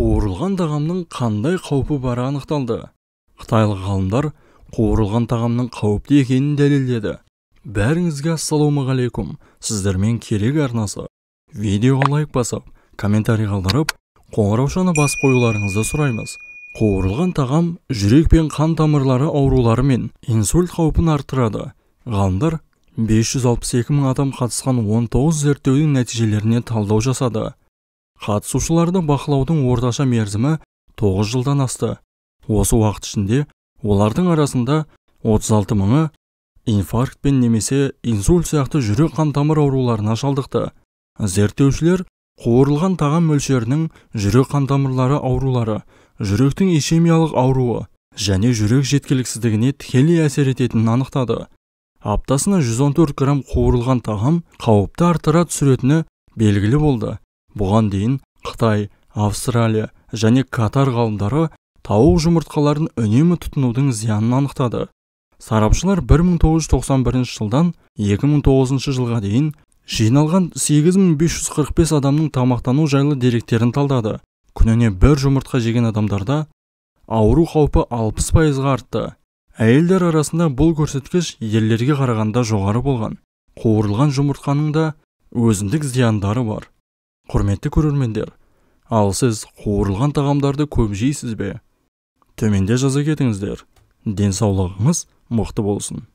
қуырылған тағамның қандай қаупі бары анықталды қытайлық ғалымдар қуырылған тағамның қауіпті екенін дәлелдеді бәріңізге ассалаумағалейкум сіздермен керек арнасы видеоға лайк басып комментарий қалдырып қоңыраушаны басып қоюларыңызды сұраймыз қуырылған тағам жүрек пен қан тамырлары аурулары мен инсульт қаупін арттырады ғалымдар 562 мың адам қатысқан 19 зерттеудің нәтижелеріне талдау жасады қатысушыларды бақылаудың орташа мерзімі 9 жылдан асты осы уақыт ішінде олардың арасында 36 мыңы инфарктпен немесе инсульт сияқты жүрек қан ауруларына шалдықты зерттеушілер қуырылған тағам мөлшерінің жүрек қан тамырлары аурулары жүректің ишемиялық ауруы және жүрек жеткіліксіздігіне тікелей әсер ететінін анықтады аптасына 114 грамм қуырылған тағам қауіпті арттыра түсіретіні белгілі болды бұған дейін қытай австралия және катар ғалымдары тауық жұмыртқаларын үнемі тұтынудың зиянын анықтады сарапшылар 1991 жылдан 2009 жылға дейін жиналған 8545 адамның тамақтану жайлы деректерін талдады күніне бір жұмыртқа жеген адамдарда ауру қаупі 60 пайызға артты әйелдер арасында бұл көрсеткіш ерлерге қарағанда жоғары болған қуырылған жұмыртқаның да өзіндік зияндары бар құрметті көрермендер ал сіз қуырылған тағамдарды көп жейсіз бе төменде жаза кетіңіздер денсаулығыңыз мықты болсын